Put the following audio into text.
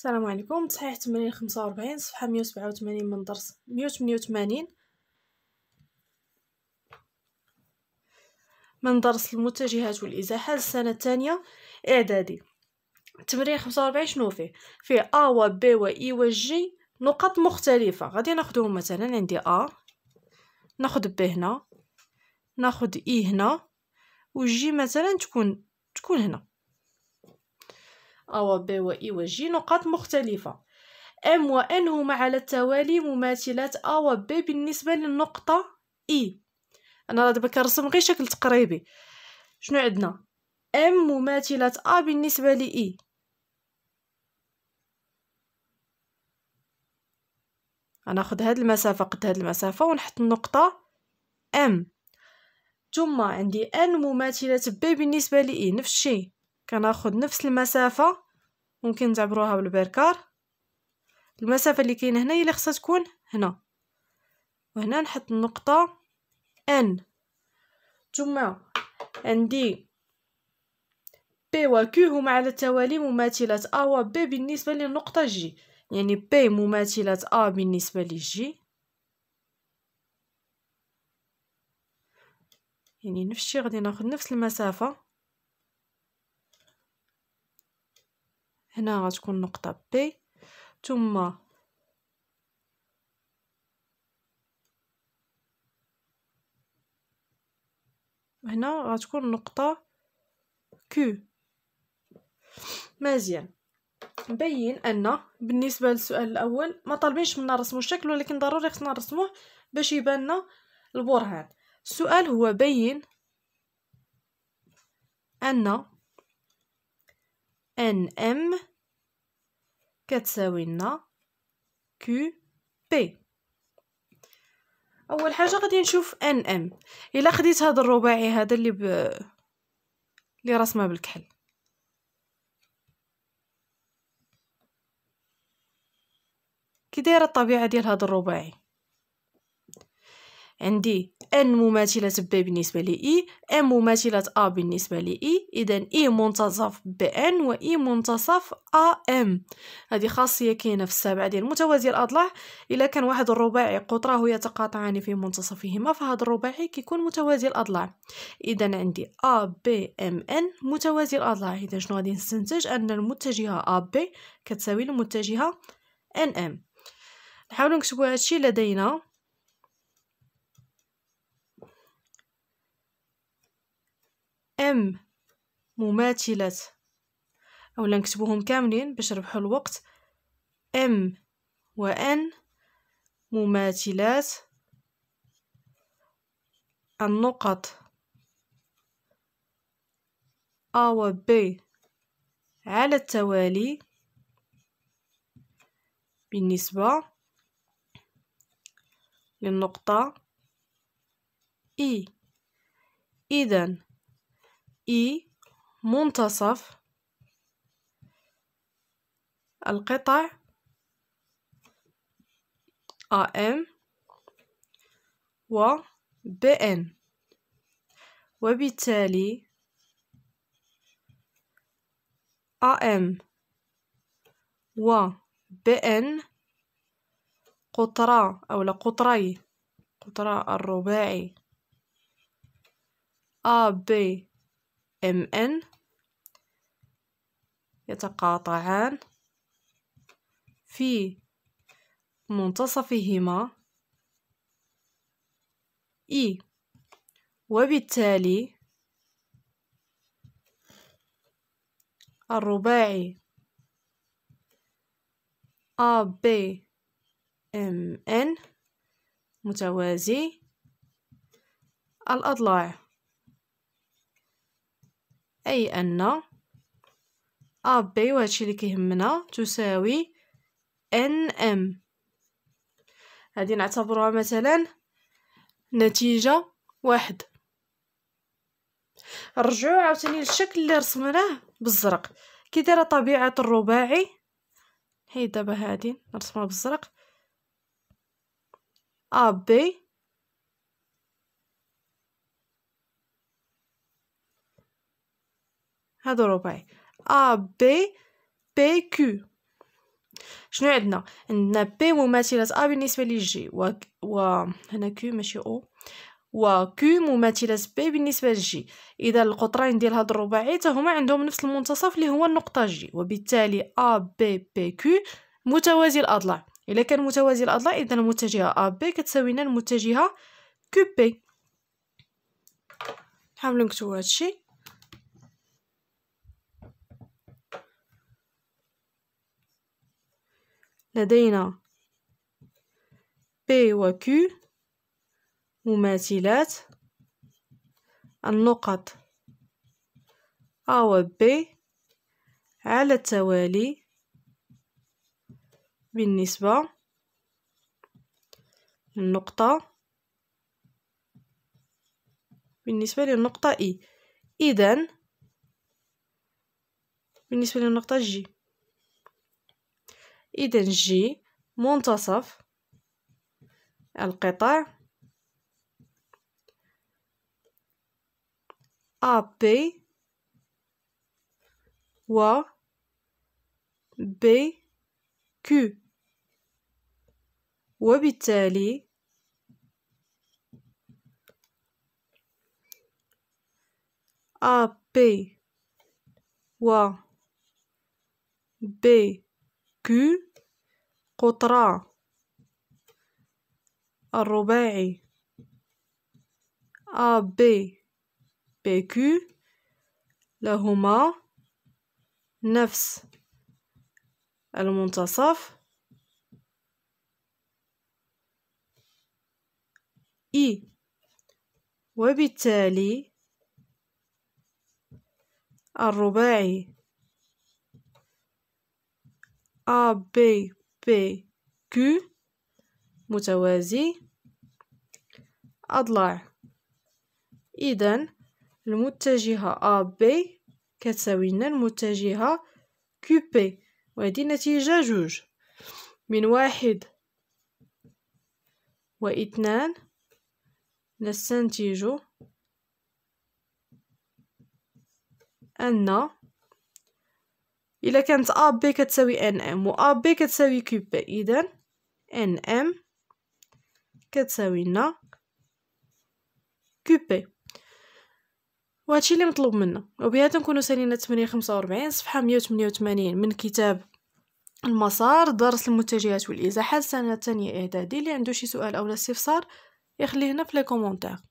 السلام عليكم تصحيح 80 45 صفحه 187 من درس 188 من درس المتجهات والازاحه للسنه الثانيه اعدادي التمرين 45 شنو فيه فيه ا و ب و اي e و جي نقط مختلفه غادي ناخذهم مثلا عندي ا ناخذ ب هنا ناخذ اي e هنا و جي مثلا تكون تكون هنا أو ب و إي و جي نقاط مختلفة M و N هما على التوالي مماثلات A و B بالنسبة للنقطة E أنا دابا كنرسم غير شكل تقريبي شنو عندنا M مماثلة A بالنسبة ل E غناخد هاد المسافة قد هاد المسافة ونحط النقطة M ثم عندي N مماثلة B بالنسبة ل E نفس الشيء كناخد نفس المسافة ممكن نعبروها بالبركار المسافة اللي كاينه هنا هي اللي خصها تكون هنا وهنا نحط النقطة ان ثم عندي بي Q هما على التوالي مماثلة أ و B بالنسبة للنقطة جي يعني بي مماثلة أ بالنسبة لجي يعني نفس الشيء غادي ناخد نفس المسافة هنا غتكون نقطة بي ثم هنا غتكون نقطة كيو مزيان مبين ان بالنسبه للسؤال الاول ما طالبينش منا نرسمو الشكل ولكن ضروري خصنا نرسموه باش يبان لنا البرهان السؤال هو بين ان ان ام كتساوي لنا كيو بي اول حاجه غادي نشوف ان ام الا خديت هذا الرباعي هذا اللي ب اللي رسمه بالكحل كي دايره الطبيعه ديال هذا الرباعي عندي ان مماثلة ب بالنسبة لي اي ام مماثلة ا بالنسبة لي اي e. اذا اي e منتصف ب ان و اي e منتصف ا ام هذه خاصية كاينة في السابعه ديال متوازي الاضلاع الا كان واحد الرباعي قطراه يتقاطعان في منتصفهما فهذا الرباعي كيكون متوازي الاضلاع اذا عندي ا ب ام ان متوازي الاضلاع اذا شنو غادي نستنتج ان المتجهة ا ب كتساوي المتجهة ان ام نحاولوا نكتبوا هادشي لدينا ام مماثلة اولا نكتبوهم كاملين باش نربحوا الوقت ام وان مماثلات النقط ا و ب على التوالي بالنسبة للنقطة إي إذن إي منتصف القطع AM و BN وبالتالي AM و BN قطرة أو لقطري قطرة الرباعي AB ام ان يتقاطعان في منتصفهما اي e وبالتالي الرباعي ABMN متوازي الأضلاع أي أن أ بي وهادشي اللي كيهمنا تساوي إن إم هادي نعتبروها مثلا نتيجة واحد نرجعو عاوتاني للشكل اللي رسمناه بالزرق كي دايره طبيعه الرباعي هي دابا هادي نرسمها بالزرق ا بي هادو رباعي ا ب ب ك شنو عندنا عندنا بي مماثلة أ بالنسبة لجي و و هنا كيو ماشي أو و كيو مماثلة بي بالنسبة لجي إذا القطرين ديال هاد الرباعي تاهما عندهم نفس المنتصف اللي هو النقطة جي وبالتالي أ بي بي ك متوازي الأضلاع إلا كان متوازي الأضلاع إذا المتجهة أ بي كتساوينا المتجهة كيو بي نحاولو نكتبو هادشي لدينا P و Q مماثلات النقط A و B على التوالي بالنسبة للنقطة بالنسبة للنقطة E إذن بالنسبة للنقطة G إذا جي منتصف القطع AB و BQ وبالتالي AB و BQ كو قطرة الرباعي أ ب بي كيو لهما نفس المنتصف إي وبالتالي الرباعي A B B Q متوازي أضلاع إذن المتجهة B كتساوي لنا المتجهة P وهذه نتيجة جوج من واحد واثنان نستنتج أن إلا كانت أ ب كتساوي ان ام و أ ب كتساوي كيو بي إذن ان ام كتساوي لنا كيو بي وهادشي اللي مطلوب منا وبهذا تنكونوا سالينا 845 صفحه 188 من كتاب المسار درس المتجهات والازاحات السنه الثانيه اعدادي اللي عنده شي سؤال أولا استفسار يخليه هنا في لي كومونتير